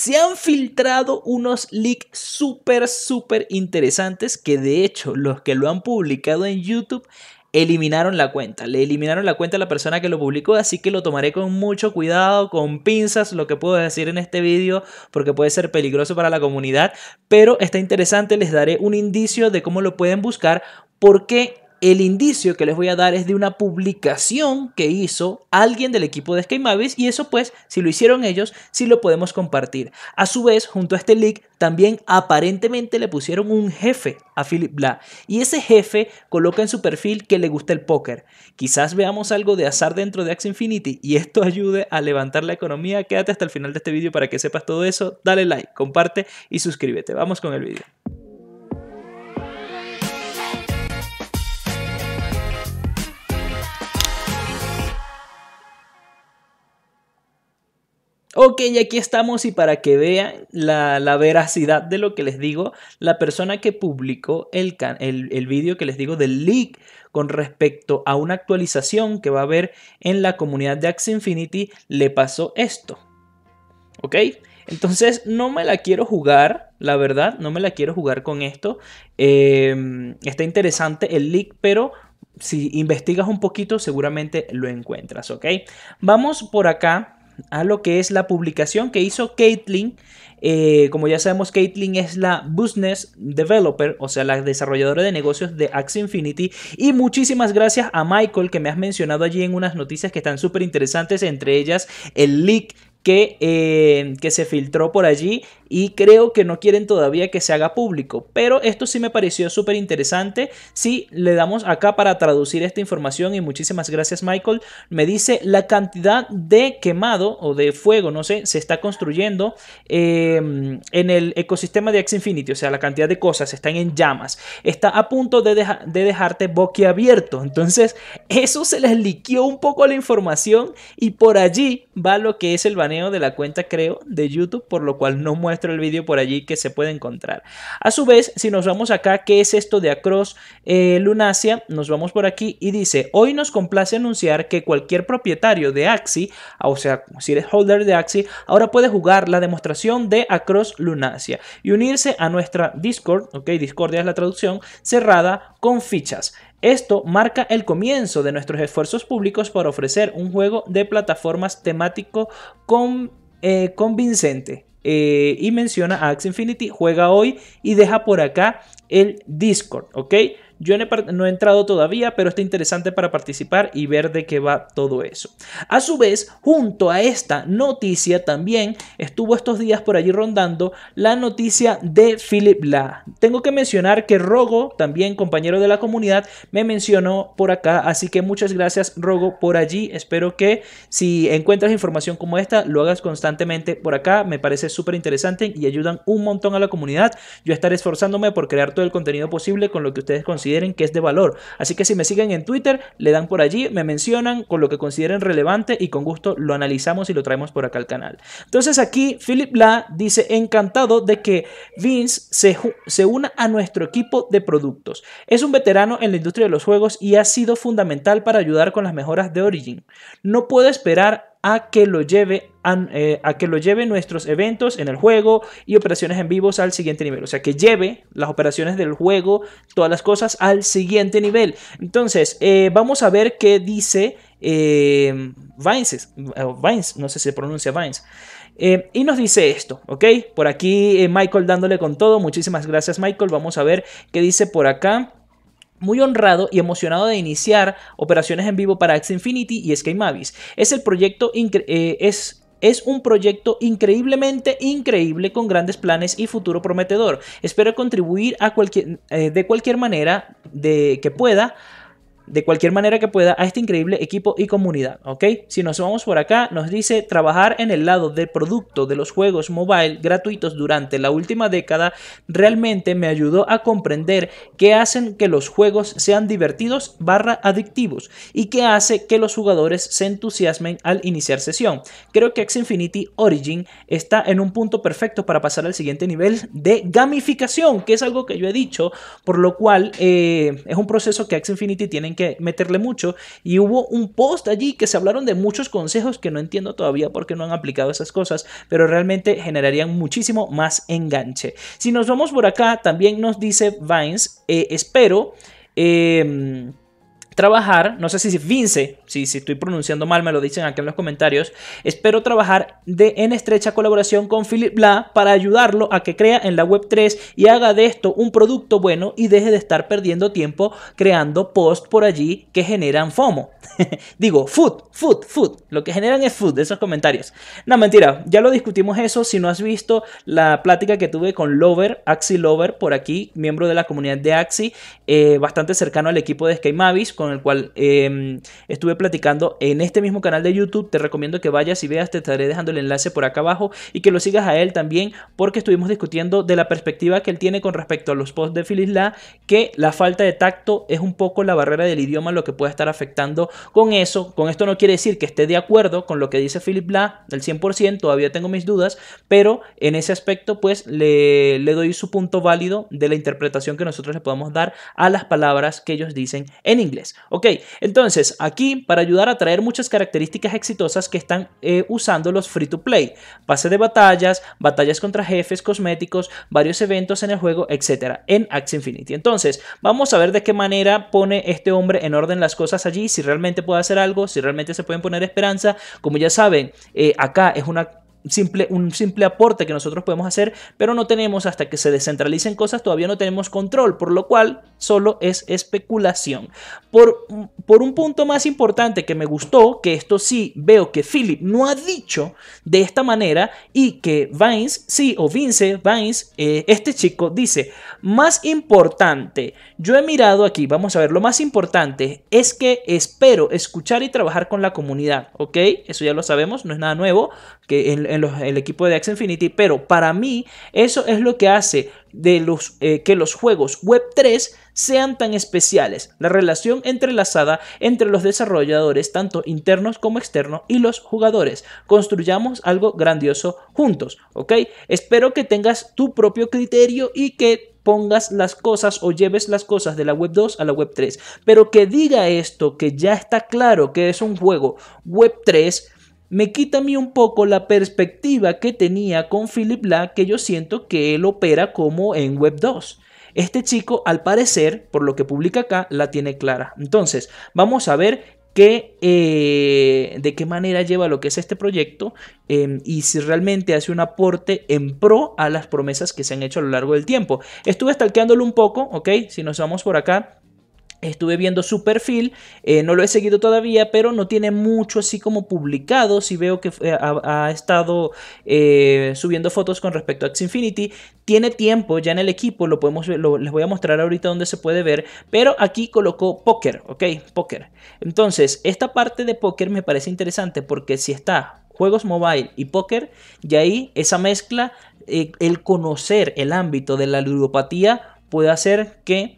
se han filtrado unos leaks súper, súper interesantes que de hecho los que lo han publicado en YouTube eliminaron la cuenta. Le eliminaron la cuenta a la persona que lo publicó, así que lo tomaré con mucho cuidado, con pinzas, lo que puedo decir en este vídeo, porque puede ser peligroso para la comunidad, pero está interesante, les daré un indicio de cómo lo pueden buscar, porque el indicio que les voy a dar es de una publicación que hizo alguien del equipo de Sky y eso pues, si lo hicieron ellos, sí lo podemos compartir. A su vez, junto a este leak, también aparentemente le pusieron un jefe a Philip Bla y ese jefe coloca en su perfil que le gusta el póker. Quizás veamos algo de azar dentro de Axe Infinity y esto ayude a levantar la economía. Quédate hasta el final de este vídeo para que sepas todo eso. Dale like, comparte y suscríbete. Vamos con el vídeo. Ok, aquí estamos y para que vean la, veracidad de lo que les digo, la persona que publicó el, el, vídeo que les digo del leak con respecto a una actualización que va a haber en la comunidad de Axie Infinity, le pasó esto. ¿Ok? Entonces no me la quiero jugar, la verdad, no me la quiero jugar con esto. Em, está interesante el leak, pero si investigas un poquito seguramente lo encuentras, ¿ok? Vamos por acá a lo que es la publicación que hizo Caitlin. Eh, como ya sabemos, Caitlin es la Business Developer, o sea, la desarrolladora de negocios de Axie Infinity. Y muchísimas gracias a Michael que me has mencionado allí en unas noticias que están súper interesantes, entre ellas el leak que, eh, que, se filtró por allí y creo que no quieren todavía que se haga público. Pero esto sí me pareció súper interesante. Si le damos acá para traducir esta información y muchísimas gracias Michael. Me dice la cantidad de quemado o de fuego, no sé, se está construyendo em, en el ecosistema de X Infinity, o sea, la cantidad de cosas están en llamas. Está a punto de, dejar de dejarte boquiabierto. Entonces, eso se les liqueó un poco la información y por allí va lo que es el baneo de la cuenta, creo, de YouTube, por lo cual no muestra el vídeo por allí que se puede encontrar. A su vez, si nos vamos acá, ¿qué es esto de Across eh, Lunacia? Nos vamos por aquí y dice, hoy nos complace anunciar que cualquier propietario de Axi, ah, o sea, si eres holder de Axi, ahora puede jugar la demostración de Across Lunacia y unirse a nuestra Discord, ok, ya es la traducción, cerrada con fichas. Esto marca el comienzo de nuestros esfuerzos públicos para ofrecer un juego de plataformas temático con, eh, convincente eh, y menciona a Axe Infinity, juega hoy y deja por acá el Discord, ¿ok? Yo no he entrado todavía, pero está interesante para participar y ver de qué va todo eso. A su vez, junto a esta noticia también estuvo estos días por allí rondando la noticia de Philip La. Tengo que mencionar que Rogo, también compañero de la comunidad, me mencionó por acá, así que muchas gracias Rogo por allí. Espero que si encuentras información como esta, lo hagas constantemente por acá. Me parece súper interesante y ayudan un montón a la comunidad. Yo estaré esforzándome por crear todo el contenido posible con lo que ustedes consideren que es de valor. Así que si me siguen en Twitter, le dan por allí, me mencionan con lo que consideren relevante y con gusto lo analizamos y lo traemos por acá al canal. Entonces aquí Philip La dice encantado de que Vince se, se una a nuestro equipo de productos. Es un veterano en la industria de los juegos y ha sido fundamental para ayudar con las mejoras de Origin. No puedo esperar a que lo lleve eh, a, que lo lleve nuestros eventos en el juego y operaciones en vivos al siguiente nivel. O sea, que lleve las operaciones del juego, todas las cosas al siguiente nivel. Entonces, eh, vamos a ver qué dice eh, Vines, no sé si se pronuncia Vines. y nos dice esto, ¿ok? Por aquí Michael dándole con todo. Muchísimas gracias Michael. Vamos a ver qué dice por acá. Muy honrado y emocionado de iniciar operaciones en vivo para X Infinity y Sky Mavis. Es el proyecto eh, es es un proyecto increíblemente increíble con grandes planes y futuro prometedor. Espero contribuir eh, de cualquier manera de que pueda de cualquier manera que pueda a este increíble equipo y comunidad, ¿ok? Si nos vamos por acá, nos dice trabajar en el lado del producto de los juegos mobile gratuitos durante la última década realmente me ayudó a comprender qué hacen que los juegos sean divertidos barra adictivos y qué hace que los jugadores se entusiasmen al iniciar sesión. Creo que X Infinity Origin está en un punto perfecto para pasar al siguiente nivel de gamificación, que es algo que yo he dicho, por lo cual eh, es un proceso que X Infinity tiene que que meterle mucho. Y hubo un post allí que se hablaron de muchos consejos que no entiendo todavía por qué no han aplicado esas cosas, pero realmente generarían muchísimo más enganche. Si nos vamos por acá, también nos dice Vines, eh, espero... Eh, trabajar, no sé si Vince, si, si estoy pronunciando mal, me lo dicen aquí en los comentarios, espero trabajar de, en estrecha colaboración con Philip Bla para ayudarlo a que crea en la Web3 y haga de esto un producto bueno y deje de estar perdiendo tiempo creando posts por allí que generan FOMO. Digo, food, food, food, lo que generan es food, esos comentarios. No, mentira, ya lo discutimos eso, si no has visto la plática que tuve con Lover, Axi Lover, por aquí, miembro de la comunidad de Axi, eh, bastante cercano al equipo de Skymavis con el cual em, estuve platicando en este mismo canal de YouTube. Te recomiendo que vayas y veas, te estaré dejando el enlace por acá abajo y que lo sigas a él también porque estuvimos discutiendo de la perspectiva que él tiene con respecto a los posts de Philip La que la falta de tacto es un poco la barrera del idioma lo que puede estar afectando con eso. Con esto no quiere decir que esté de acuerdo con lo que dice Philip La del 100%, todavía tengo mis dudas, pero en ese aspecto pues le, le doy su punto válido de la interpretación que nosotros le podemos dar a las palabras que ellos dicen en inglés. Ok, entonces aquí para ayudar a traer muchas características exitosas que están eh, usando los free to play. Pase de batallas, batallas contra jefes, cosméticos, varios eventos en el juego, etcétera, en Axie Infinity. Entonces, vamos a ver de qué manera pone este hombre en orden las cosas allí, si realmente puede hacer algo, si realmente se pueden poner esperanza. Como ya saben, eh, acá es una simple, un simple aporte que nosotros podemos hacer, pero no tenemos hasta que se descentralicen cosas, todavía no tenemos control, por lo cual solo es especulación. Por, por un punto más importante que me gustó, que esto sí veo que Philip no ha dicho de esta manera y que Vince, sí, o Vince, Vince, eh, este chico dice, más importante, yo he mirado aquí, vamos a ver, lo más importante es que espero escuchar y trabajar con la comunidad, ¿ok? Eso ya lo sabemos, no es nada nuevo, que en, en el equipo de x Infinity, pero para mí eso es lo que hace de los, eh, que los juegos Web 3 sean tan especiales, la relación entrelazada entre los desarrolladores, tanto internos como externos, y los jugadores. Construyamos algo grandioso juntos, ¿ok? Espero que tengas tu propio criterio y que pongas las cosas o lleves las cosas de la web 2 a la web 3. Pero que diga esto, que ya está claro que es un juego web 3, me quita a mí un poco la perspectiva que tenía con Philip Black, que yo siento que él opera como en Web 2. Este chico, al parecer, por lo que publica acá, la tiene clara. Entonces, vamos a ver qué, eh, de qué manera lleva lo que es este proyecto em, y si realmente hace un aporte en pro a las promesas que se han hecho a lo largo del tiempo. Estuve stalkeándolo un poco, ¿ok? Si nos vamos por acá, Estuve viendo su perfil, eh, no lo he seguido todavía, pero no tiene mucho así como publicado. Si veo que eh, ha, estado eh, subiendo fotos con respecto a Xfinity, tiene tiempo ya en el equipo, lo podemos les voy a mostrar ahorita donde se puede ver, pero aquí colocó póker, ¿ok? Póker. Entonces, esta parte de póker me parece interesante porque si está juegos mobile y póker, y ahí esa mezcla, el conocer el ámbito de la ludopatía puede hacer que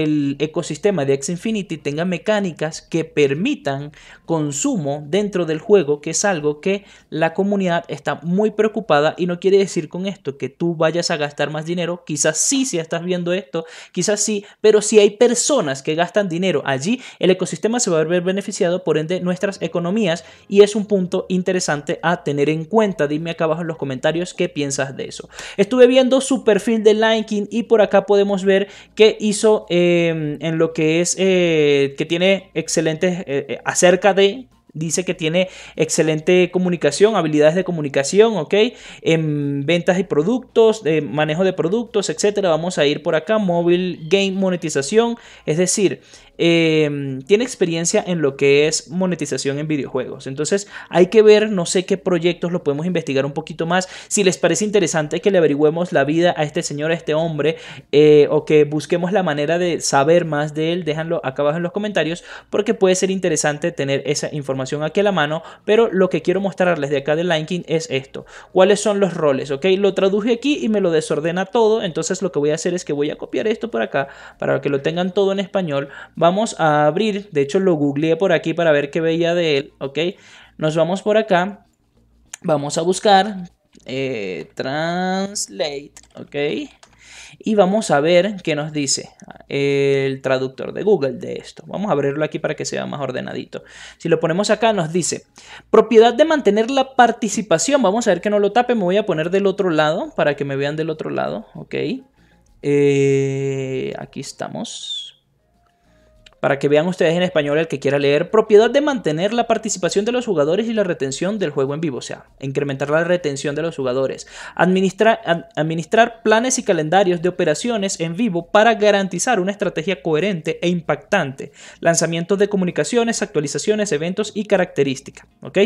el ecosistema de X Infinity tenga mecánicas que permitan consumo dentro del juego, que es algo que la comunidad está muy preocupada y no quiere decir con esto que tú vayas a gastar más dinero, quizás sí si estás viendo esto, quizás sí, pero si hay personas que gastan dinero allí, el ecosistema se va a ver beneficiado, por ende nuestras economías y es un punto interesante a tener en cuenta. Dime acá abajo en los comentarios qué piensas de eso. Estuve viendo su perfil de Lion y por acá podemos ver que hizo eh, Em, en lo que es eh, que tiene excelentes eh, eh, acerca de Dice que tiene excelente comunicación, habilidades de comunicación, ¿ok? En em, ventas y productos, de manejo de productos, etcétera. Vamos a ir por acá, móvil, game, monetización. Es decir, Em, tiene experiencia en lo que es monetización en videojuegos. Entonces hay que ver, no sé qué proyectos lo podemos investigar un poquito más. Si les parece interesante que le averigüemos la vida a este señor, a este hombre, eh, o que busquemos la manera de saber más de él, déjanlo acá abajo en los comentarios, porque puede ser interesante tener esa información aquí a la mano. Pero lo que quiero mostrarles de acá de LinkedIn es esto. ¿Cuáles son los roles? ¿Ok? Lo traduje aquí y me lo desordena todo. Entonces lo que voy a hacer es que voy a copiar esto por acá para que lo tengan todo en español. Vamos a abrir, de hecho lo googleé por aquí para ver qué veía de él, ¿ok? Nos vamos por acá, vamos a buscar eh, Translate, ¿ok? Y vamos a ver qué nos dice eh, el traductor de Google de esto. Vamos a abrirlo aquí para que sea más ordenadito. Si lo ponemos acá, nos dice propiedad de mantener la participación. Vamos a ver que no lo tape. Me voy a poner del otro lado para que me vean del otro lado. Ok. Eh, aquí estamos para que vean ustedes en español el que quiera leer, propiedad de mantener la participación de los jugadores y la retención del juego en vivo, o sea, incrementar la retención de los jugadores, administrar, planes y calendarios de operaciones en vivo para garantizar una estrategia coherente e impactante, Lanzamiento de comunicaciones, actualizaciones, eventos y características, ¿ok?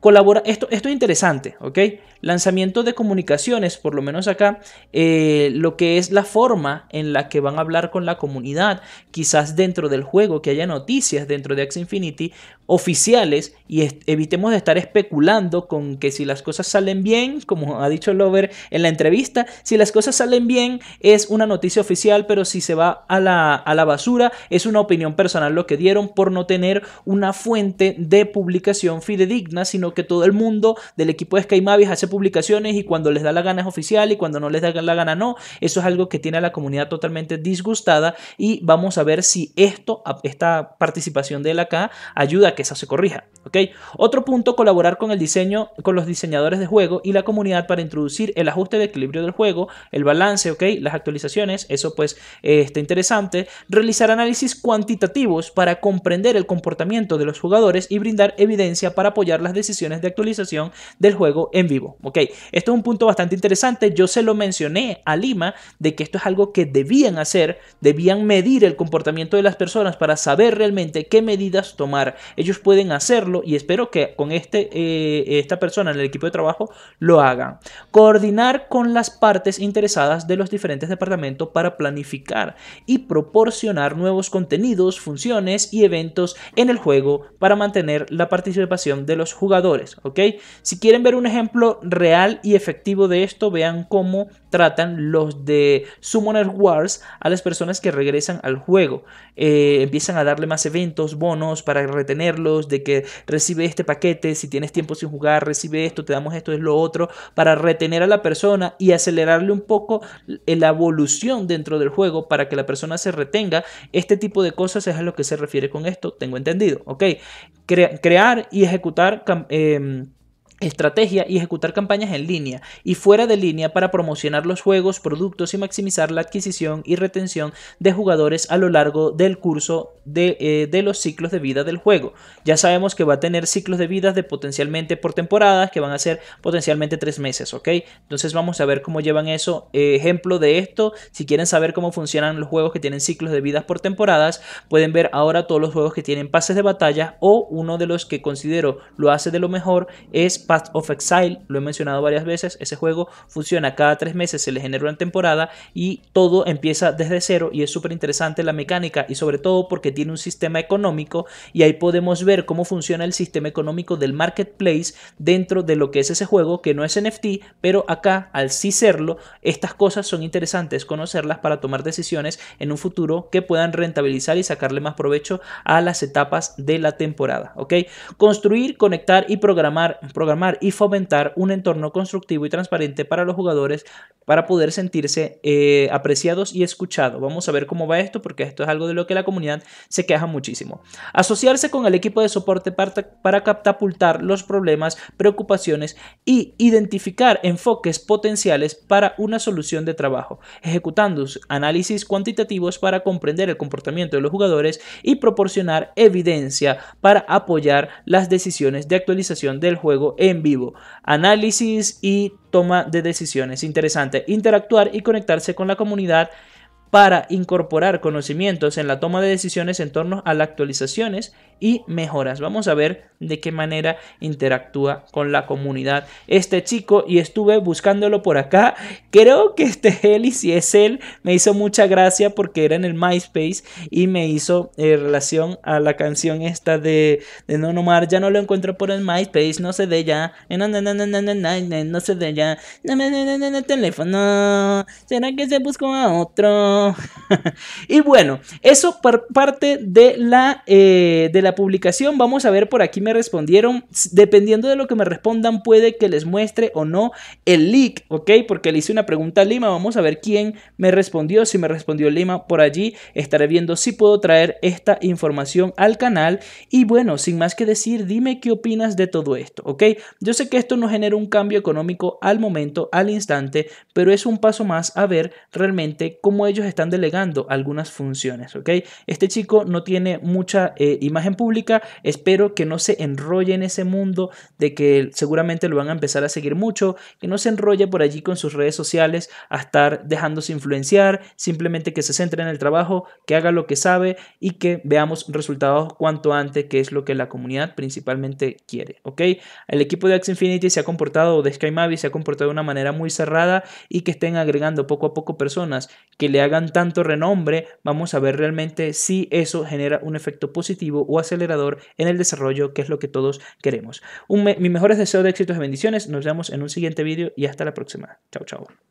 Colabora, esto, esto es interesante, ¿ok? Lanzamiento de comunicaciones, por lo menos acá, eh, lo que es la forma en la que van a hablar con la comunidad, quizás dentro del juego, juego, que haya noticias dentro de X Infinity, oficiales y evitemos de estar especulando con que si las cosas salen bien, como ha dicho Lover en la entrevista, si las cosas salen bien es una noticia oficial, pero si se va a la, basura es una opinión personal lo que dieron por no tener una fuente de publicación fidedigna, sino que todo el mundo del equipo de Sky hace publicaciones y cuando les da la gana es oficial y cuando no les da la gana no. Eso es algo que tiene a la comunidad totalmente disgustada y vamos a ver si esto, esta participación de él acá, ayuda a que eso se corrija. ¿okay? Otro punto, colaborar con el diseño, con los diseñadores de juego y la comunidad para introducir el ajuste de equilibrio del juego, el balance, ¿okay? las actualizaciones, eso pues eh, está interesante. Realizar análisis cuantitativos para comprender el comportamiento de los jugadores y brindar evidencia para apoyar las decisiones de actualización del juego en vivo. ¿okay? Esto es un punto bastante interesante. Yo se lo mencioné a Lima de que esto es algo que debían hacer, debían medir el comportamiento de las personas para saber realmente qué medidas tomar ellos pueden hacerlo y espero que con este, eh, esta persona en el equipo de trabajo lo hagan. Coordinar con las partes interesadas de los diferentes departamentos para planificar y proporcionar nuevos contenidos, funciones y eventos en el juego para mantener la participación de los jugadores. ¿ok? Si quieren ver un ejemplo real y efectivo de esto, vean cómo tratan los de Summoner Wars a las personas que regresan al juego. Eh, empiezan a darle más eventos, bonos para retener de que recibe este paquete, si tienes tiempo sin jugar, recibe esto, te damos esto, es lo otro, para retener a la persona y acelerarle un poco la evolución dentro del juego para que la persona se retenga. Este tipo de cosas es a lo que se refiere con esto, tengo entendido, ¿ok? crear y ejecutar... Em, estrategia y ejecutar campañas en línea y fuera de línea para promocionar los juegos, productos y maximizar la adquisición y retención de jugadores a lo largo del curso eh, de, los ciclos de vida del juego. Ya sabemos que va a tener ciclos de vida de potencialmente por temporadas que van a ser potencialmente tres meses, ¿ok? Entonces vamos a ver cómo llevan eso. Eh, ejemplo de esto, si quieren saber cómo funcionan los juegos que tienen ciclos de vida por temporadas, pueden ver ahora todos los juegos que tienen pases de batalla o uno de los que considero lo hace de lo mejor es Path of Exile, lo he mencionado varias veces, ese juego funciona cada tres meses, se le genera una temporada y todo empieza desde cero y es súper interesante la mecánica y sobre todo porque tiene un sistema económico y ahí podemos ver cómo funciona el sistema económico del marketplace dentro de lo que es ese juego que no es NFT, pero acá al sí serlo, estas cosas son interesantes conocerlas para tomar decisiones en un futuro que puedan rentabilizar y sacarle más provecho a las etapas de la temporada, ¿ok? Construir, conectar y programar, programar y fomentar un entorno constructivo y transparente para los jugadores para poder sentirse eh, apreciados y escuchados. Vamos a ver cómo va esto porque esto es algo de lo que la comunidad se queja muchísimo. Asociarse con el equipo de soporte para, para captapultar los problemas, preocupaciones y identificar enfoques potenciales para una solución de trabajo, ejecutando análisis cuantitativos para comprender el comportamiento de los jugadores y proporcionar evidencia para apoyar las decisiones de actualización del juego en vivo, análisis y toma de decisiones. Interesante, interactuar y conectarse con la comunidad para incorporar conocimientos en la toma de decisiones en torno a las actualizaciones y mejoras. Vamos a ver de qué manera interactúa con la comunidad este chico y estuve buscándolo por acá. Creo que este Heli, si es él me hizo mucha gracia porque era en el MySpace y me hizo relación a la canción esta de, de No Ya no lo encuentro por el MySpace, no se de ya. No, se de ya. No, teléfono. ¿Será que se buscó a otro? y bueno, eso por parte de la... Eh, de la la publicación, vamos a ver por aquí me respondieron. Dependiendo de lo que me respondan, puede que les muestre o no el leak, ¿ok? Porque le hice una pregunta a Lima, vamos a ver quién me respondió. Si me respondió Lima por allí, estaré viendo si puedo traer esta información al canal. Y bueno, sin más que decir, dime qué opinas de todo esto, ¿ok? Yo sé que esto no genera un cambio económico al momento, al instante, pero es un paso más a ver realmente cómo ellos están delegando algunas funciones, ¿ok? Este chico no tiene mucha eh, imagen pública. Espero que no se enrolle en ese mundo de que seguramente lo van a empezar a seguir mucho, que no se enrolle por allí con sus redes sociales a estar dejándose influenciar, simplemente que se centre en el trabajo, que haga lo que sabe y que veamos resultados cuanto antes, que es lo que la comunidad principalmente quiere, ¿ok? El equipo de Axe Infinity se ha comportado, de Sky Mavis se ha comportado de una manera muy cerrada y que estén agregando poco a poco personas que le hagan tanto renombre, vamos a ver realmente si eso genera un efecto positivo o acelerador en el desarrollo, que es lo que todos queremos. Un mis mejores deseos de éxitos y bendiciones. Nos vemos en un siguiente vídeo y hasta la próxima. Chao, chao.